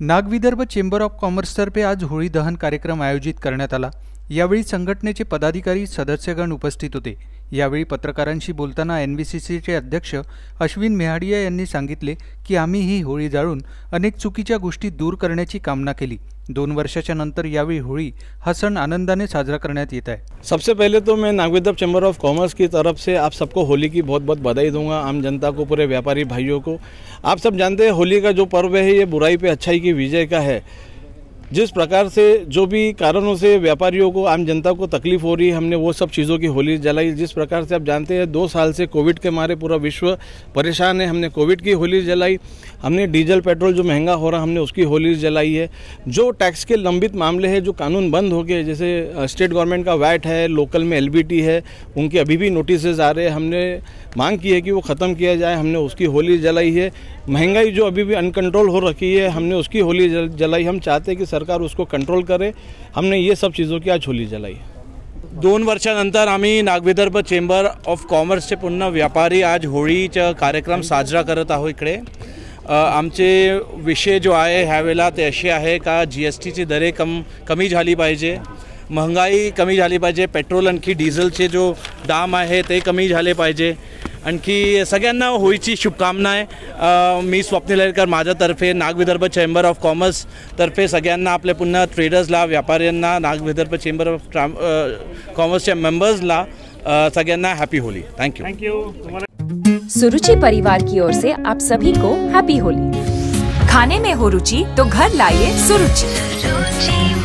Nag Vidarbha chamber of कॉमर्सतर्फे आज होळी दहन कार्यक्रम आयोजित करण्यात आला यावेळी संघटनेचे पदाधिकारी सदस्यगण उपस्थित होते यावेळी पत्रकारांशी बोलताना एन बी सी सीचे अध्यक्ष अश्विन मेहाडिया यांनी सांगितले की आम्ही ही होळी जाळून अनेक चुकीच्या गोष्टी दूर करण्याची कामना केली दोन वर्षाच्या नंतर यावेळी होळी हा सण आनंदाने साजरा करण्यात येत है सबसे पहले तो मैं नागवेदव चैम्बर ऑफ कॉमर्स की तरफ से आप सबको होली की बहुत बहुत बधाई दूंगा आम जनता को पूरे व्यापारी भाइयों को आप सब जानते हैं होली का जो पर्व है ये बुराई पे अच्छाई की विजय का है जिस प्रकार से जो भी कारणों से व्यापारियों को आम जनता को तकलीफ हो रही है हमने वो सब चीज़ों की होली जलाई जिस प्रकार से आप जानते हैं दो साल से कोविड के मारे पूरा विश्व परेशान है हमने कोविड की होली जलाई हमने डीजल पेट्रोल जो महंगा हो रहा हमने उसकी होली जलाई है जो टैक्स के लंबित मामले हैं जो कानून बंद हो गए जैसे स्टेट गवर्नमेंट का वैट है लोकल में एल है उनके अभी भी नोटिस आ रहे हैं हमने मांग की है कि वो ख़त्म किया जाए हमने उसकी होली जलाई है महंगाई जो अभी भी अनकंट्रोल हो रखी है हमने उसकी होली जलाई हम चाहते हैं कि सरकार उसको कंट्रोल करे हमने ये सब चीज़ों की आज होली जलाई दोन वर्षानंतर आम्ही नागविदर्भ चेंबर ऑफ कॉमर्सचे पूर्ण व्यापारी आज होळीचा कार्यक्रम साजरा करत आहो इकडे आमचे विषय जो आहे ह्यावेळेला ते असे आहे का जी एस टीची दरे कम कमी झाली पाहिजे कमी झाली पाहिजे पेट्रोल आणखी डिझेलचे जो दाम आहे ते कमी झाले पाहिजे आणखी सगळ्यांना होळीची शुभकामना आहे मी स्वप्नील हेरकर माझ्यातर्फे विदर्भ चेंबर ऑफ कॉमर्स तर्फे सगळ्यांना आपले पुन्हा ट्रेडर्सला व्यापाऱ्यांना विदर्भ चेंबर ऑफ ट्राम कॉमर्सच्या मेंबर्सला सगळ्यांना happy Holi thank you thank you Suruchi परिवार की ओर से आप सभी को हैप्पी होली खाने में हो रुचि तो घर लाइए सुरुची